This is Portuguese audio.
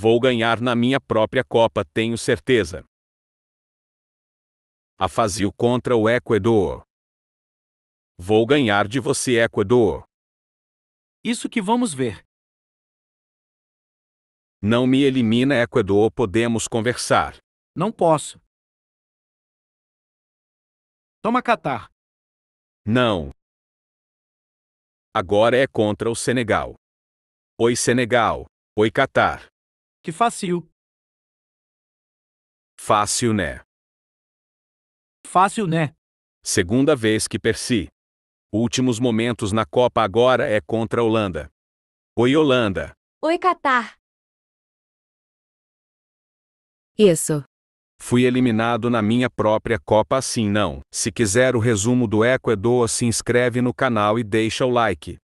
Vou ganhar na minha própria Copa, tenho certeza. Afazio contra o Equador. Vou ganhar de você, Equador. Isso que vamos ver. Não me elimina, Equador, podemos conversar. Não posso. Toma Catar. Não. Agora é contra o Senegal. Oi, Senegal. Oi, Catar. Que fácil. Fácil, né? Fácil, né? Segunda vez que Percy. Últimos momentos na Copa agora é contra a Holanda. Oi, Holanda. Oi, Catar. Isso. Fui eliminado na minha própria Copa assim não. Se quiser o resumo do Equador, se inscreve no canal e deixa o like.